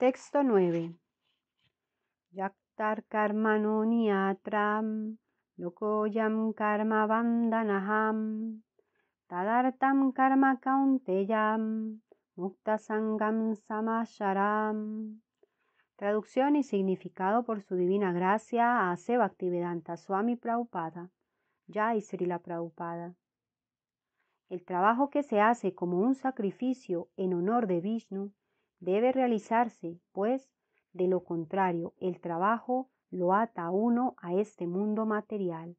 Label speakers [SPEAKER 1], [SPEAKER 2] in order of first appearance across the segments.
[SPEAKER 1] Texto 9. Yaktar karma no lokoyam karma vandanaham, tadartam karma kaunteyam, mukta sangam samasharam. Traducción y significado por su divina gracia a Sebaktivedanta Swami Prabhupada, Jai Srila Prabhupada. El trabajo que se hace como un sacrificio en honor de Vishnu Debe realizarse, pues, de lo contrario, el trabajo lo ata a uno a este mundo material.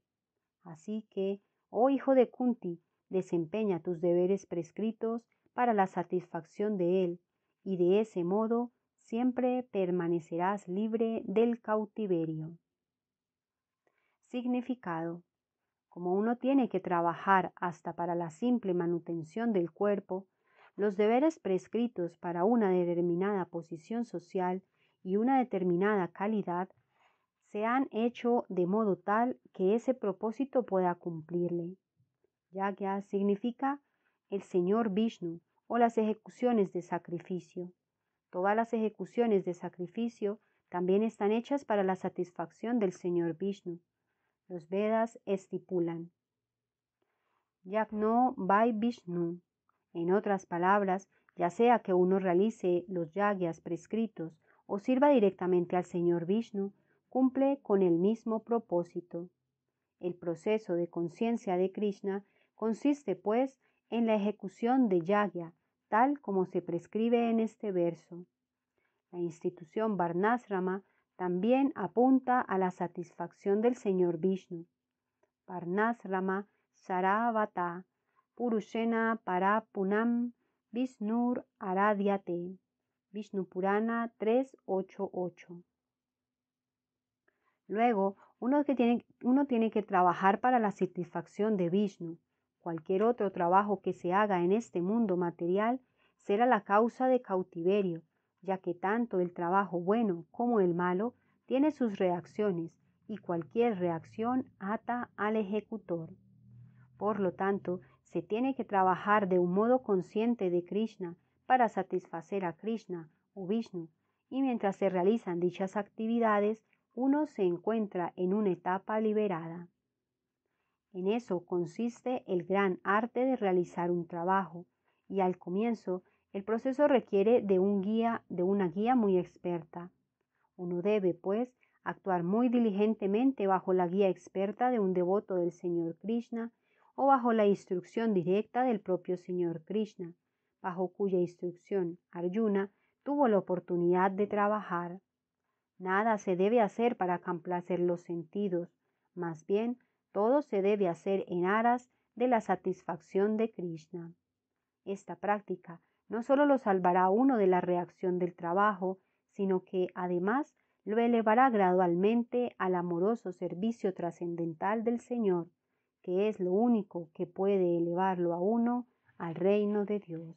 [SPEAKER 1] Así que, oh hijo de Kunti, desempeña tus deberes prescritos para la satisfacción de él, y de ese modo siempre permanecerás libre del cautiverio. Significado. Como uno tiene que trabajar hasta para la simple manutención del cuerpo, los deberes prescritos para una determinada posición social y una determinada calidad se han hecho de modo tal que ese propósito pueda cumplirle. Yagya significa el Señor Vishnu o las ejecuciones de sacrificio. Todas las ejecuciones de sacrificio también están hechas para la satisfacción del Señor Vishnu. Los Vedas estipulan. Yagno vai Vishnu en otras palabras, ya sea que uno realice los yagyas prescritos o sirva directamente al Señor Vishnu, cumple con el mismo propósito. El proceso de conciencia de Krishna consiste, pues, en la ejecución de yagya, tal como se prescribe en este verso. La institución Varnasrama también apunta a la satisfacción del Señor Vishnu. Varnasrama Saravata Purushena para Punam Vishnur Aradhyate. Vishnu Purana 388. Luego, uno, que tiene, uno tiene que trabajar para la satisfacción de Vishnu. Cualquier otro trabajo que se haga en este mundo material será la causa de cautiverio, ya que tanto el trabajo bueno como el malo tiene sus reacciones y cualquier reacción ata al ejecutor. Por lo tanto, se tiene que trabajar de un modo consciente de Krishna para satisfacer a Krishna o Vishnu, y mientras se realizan dichas actividades, uno se encuentra en una etapa liberada. En eso consiste el gran arte de realizar un trabajo, y al comienzo el proceso requiere de, un guía, de una guía muy experta. Uno debe, pues, actuar muy diligentemente bajo la guía experta de un devoto del Señor Krishna o bajo la instrucción directa del propio Señor Krishna, bajo cuya instrucción Arjuna tuvo la oportunidad de trabajar. Nada se debe hacer para complacer los sentidos, más bien todo se debe hacer en aras de la satisfacción de Krishna. Esta práctica no solo lo salvará a uno de la reacción del trabajo, sino que además lo elevará gradualmente al amoroso servicio trascendental del Señor que es lo único que puede elevarlo a uno al reino de Dios.